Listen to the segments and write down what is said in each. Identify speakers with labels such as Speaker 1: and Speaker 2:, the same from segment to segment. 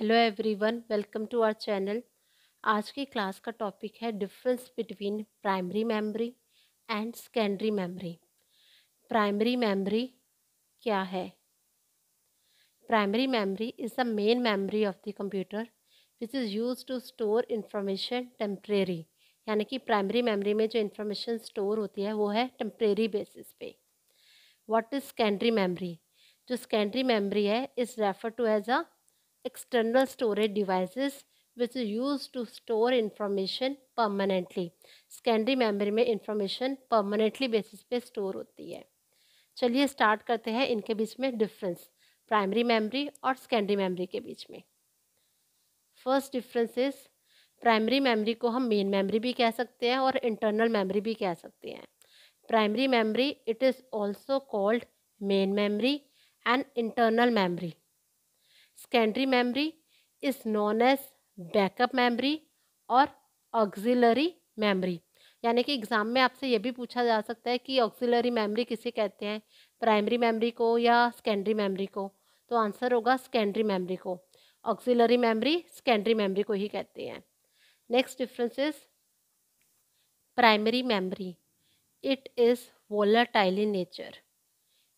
Speaker 1: Hello everyone welcome to our channel आज की class का टॉपिक है difference between primary memory and secondary memory primary memory क्या है primary memory is the main memory of the computer which is use to store information temporary यानी कि primary memory में जो इन्फॉर्मेशन स्टोर होती है वो है टेम्प्रेरी बेसिस पे वॉट इज़ सेकेंडरी मेमरी जो सेकेंडरी मेमरी है is refer to as a external storage device which use to store store permanently secondary memory में इंफॉर्मेशन परमानेंटली बेसिस पे स्टोर होती है चलिए स्टार्ट करते हैं इनके बीच में डिफरेंस प्राइमरी मेमोरी और सेकेंडरी मेमोरी के बीच में first difference is primary memory को हम मेन मेमोरी भी कह सकते हैं और इंटरनल मेमोरी भी कह सकते हैं primary memory it is also called main memory and internal memory secondary memory is known as backup memory और ऑक्सिलरी मेमोरी यानी कि एग्ज़ाम में आपसे ये भी पूछा जा सकता है कि ऑक्सिलरी मेमोरी किसे कहते हैं प्राइमरी मेमोरी को या सेकेंडरी मेमोरी को तो आंसर होगा सेकेंडरी मेमोरी को ऑक्सिलरी मेमोरी सेकेंडरी मेमोरी को ही कहते हैं next difference is primary memory it is volatile in nature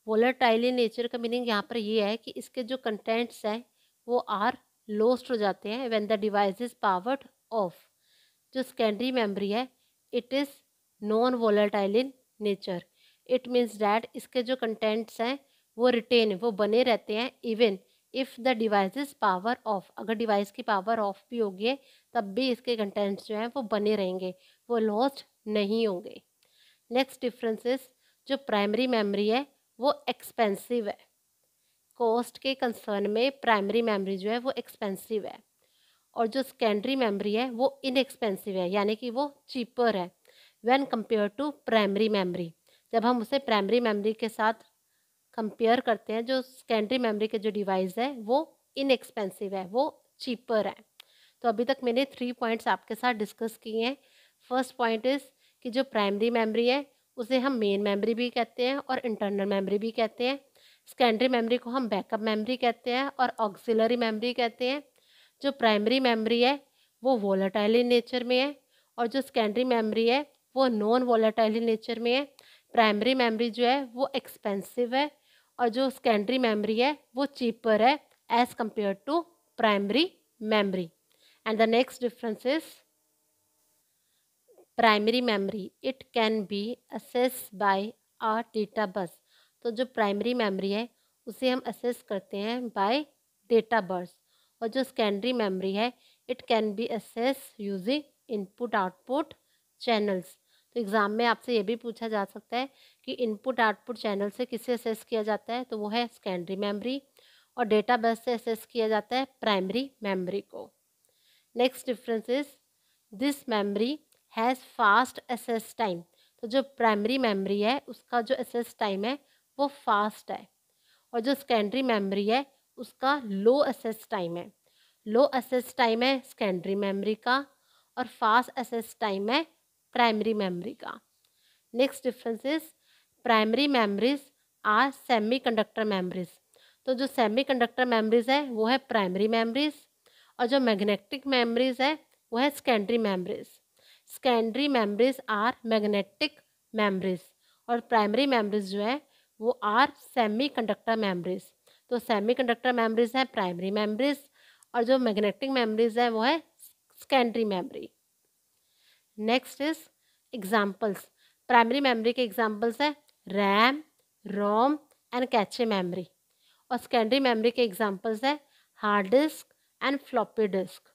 Speaker 1: volatile nature का मीनिंग यहाँ पर ये है कि इसके जो कंटेंट्स हैं वो आर लोस्ट हो जाते हैं when the device is powered off जो सेकेंडरी मेमोरी है it is non volatile in nature it means that इसके जो कंटेंट्स हैं वो रिटेन वो बने रहते हैं even if the device power off अगर डिवाइस की पावर ऑफ भी होगी तब भी इसके कंटेंट्स जो हैं वो बने रहेंगे वो लॉस्ट नहीं होंगे नेक्स्ट डिफ्रेंसेस जो प्राइमरी मेमोरी है वो एक्सपेंसिव है कॉस्ट के कंसर्न में प्राइमरी मेमोरी जो है वो एक्सपेंसिव है और जो सेकेंडरी मेमोरी है वो इनएक्सपेंसिव है यानी कि वो चीपर है when compare to primary memory जब हम उसे प्राइमरी मेमोरी के साथ कंपेयर करते हैं जो सेकेंडरी मेमोरी के जो डिवाइस है वो इनएक्सपेंसिव है वो चीपर है तो अभी तक मैंने थ्री पॉइंट्स आपके साथ डिस्कस किए हैं फर्स्ट पॉइंट इज़ कि जो प्राइमरी मेमोरी है उसे हम मेन मेमोरी भी कहते हैं और इंटरनल मेमोरी भी कहते हैं सेकेंडरी मेमोरी को हम बैकअप मेमोरी कहते हैं और ऑक्सिलरी मेमोरी कहते हैं जो प्राइमरी मेमोरी है वो वोलाटाइल नेचर में है और जो सेकेंडरी मेमोरी है वो नॉन वोलाटाइल नेचर में है प्राइमरी मेमोरी जो है वो एक्सपेंसिव है और जो सेकेंडरी मेमोरी है वो चीपर है as compare to primary memory and the next difference is primary memory it can be access by a data bus तो जो प्राइमरी मेमोरी है उसे हम असेस करते हैं बाय डेटा बस और जो सेकेंडरी मेमोरी है it can be access using input output channels तो एग्ज़ाम में आपसे ये भी पूछा जा सकता है कि इनपुट आउटपुट चैनल से किसे असेस किया जाता है तो वो है सेकेंडरी मेमोरी और डेटा बेस से असेस किया जाता है प्राइमरी मेमोरी को next difference is this memory has fast access time तो जो प्राइमरी मेमोरी है उसका जो एसेस टाइम है वो फास्ट है और जो सेकेंडरी मेमोरी है उसका लो एसेस टाइम है लो एसेस टाइम है सेकेंडरी मेमोरी का और फास्ट एसेस टाइम है प्राइमरी मेमोरी का next difference is primary memories are semi conductor memories तो जो सेमी कंडक्टर मेमरीज है वो है प्राइमरी मेमरीज और जो मैग्नेटिक मेमरीज है वो है secondary memories secondary memories are magnetic memories और प्राइमरी मेम्ब्रेज जो है वो आर सेमी कंडक्टर मेम्ब्रेज तो सेमी कंडक्टर मेम्ब्रेज है प्राइमरी मेम्ब्रेज और जो मैग्नेटिक मेम्ब्रेज है वो है secondary memory next is examples primary memory के एग्जाम्पल्स है RAM ROM and cache memory और सेकेंडरी मेमरी के एग्जाम्पल्स है hard disk and floppy disk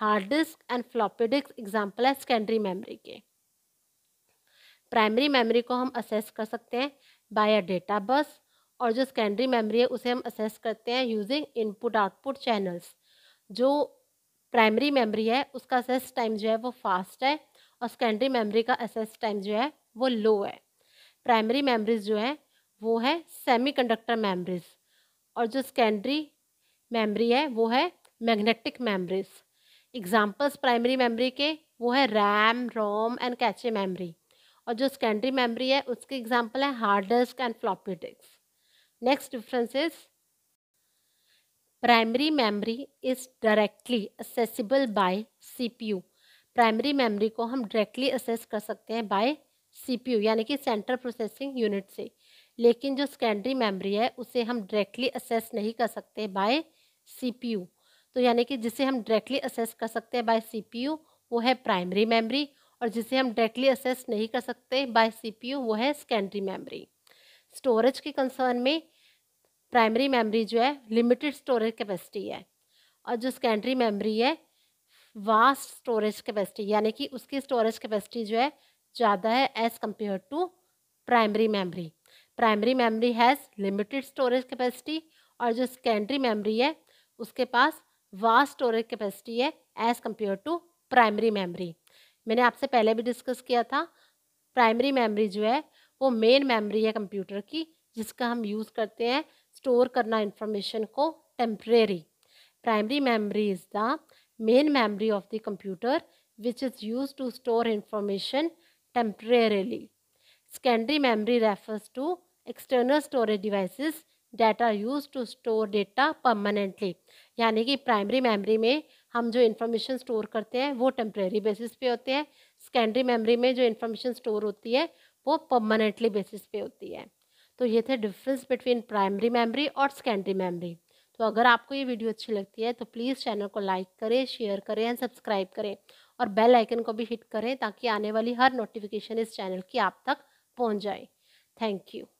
Speaker 1: hard disk and floppy disk example है सेकेंडरी मेमरी के प्राइमरी मेमोरी को हम assess कर सकते हैं बाय डेटा बस और जो सेकेंडरी मेमोरी है उसे हम असेस करते हैं यूजिंग इनपुट आउटपुट चैनल्स जो प्राइमरी मेमोरी है उसका असेस टाइम जो है वो फास्ट है और सेकेंडरी मेमोरी का असेस टाइम जो है वो लो है प्राइमरी मेमोरीज जो है वो है सेमी कंडक्टर मेमरीज और जो सेकेंडरी मेमोरी है वो है magnetic memories examples primary memory के वो है RAM ROM and cache memory और जो सेकेंडरी मेमोरी है उसके एग्जाम्पल है hard disk and floppy disk next difference is primary memory is directly accessible by CPU primary memory को हम डायरेक्टली असेस कर सकते हैं बाय सीपीयू यानी कि सेंट्रल प्रोसेसिंग यूनिट से लेकिन जो सेकेंडरी मेमोरी है उसे हम डायरेक्टली असेस नहीं कर सकते बाय सीपीयू तो यानी कि जिसे हम डायरेक्टली असेस कर सकते हैं बाय सीपीयू वो है प्राइमरी मेमोरी और जिसे हम डायरेक्टली असेस नहीं कर सकते बाय सीपीयू वो है सेकेंडरी मेमोरी स्टोरेज के कंसर्न में प्राइमरी मेमोरी जो है लिमिटेड स्टोरेज कैपेसिटी है और जो सेकेंडरी मेमोरी है वास्ट स्टोरेज कैपेसिटी यानी कि उसकी स्टोरेज कैपेसिटी जो है ज़्यादा है as compare to primary memory primary memory has limited storage capacity और जो सेकेंडरी मेमोरी है उसके पास वास्ट स्टोरेज कैपेसिटी है as compare to primary memory मैंने आपसे पहले भी डिस्कस किया था प्राइमरी मेमोरी जो है वो मेन मेमोरी है कंप्यूटर की जिसका हम यूज़ करते हैं स्टोर करना इन्फॉर्मेशन को temporary primary memory is the main memory of the computer which is use to store information temporarily. Secondary memory refers to external storage devices data use to store data permanently यानी कि primary memory में हम जो information store करते हैं वो temporary basis पे होते हैं सेकेंडरी मेमोरी में जो इन्फॉर्मेशन स्टोर होती है वो परमानेंटली बेसिस पे होती है तो ये थे डिफरेंस बिटवीन प्राइमरी मेमोरी और सेकेंडरी मेमोरी तो अगर आपको ये वीडियो अच्छी लगती है तो प्लीज़ चैनल को लाइक करें शेयर करें एंड सब्सक्राइब करें और बेल आइकन को भी हिट करें ताकि आने वाली हर नोटिफिकेशन इस चैनल की आप तक पहुंच जाए थैंक यू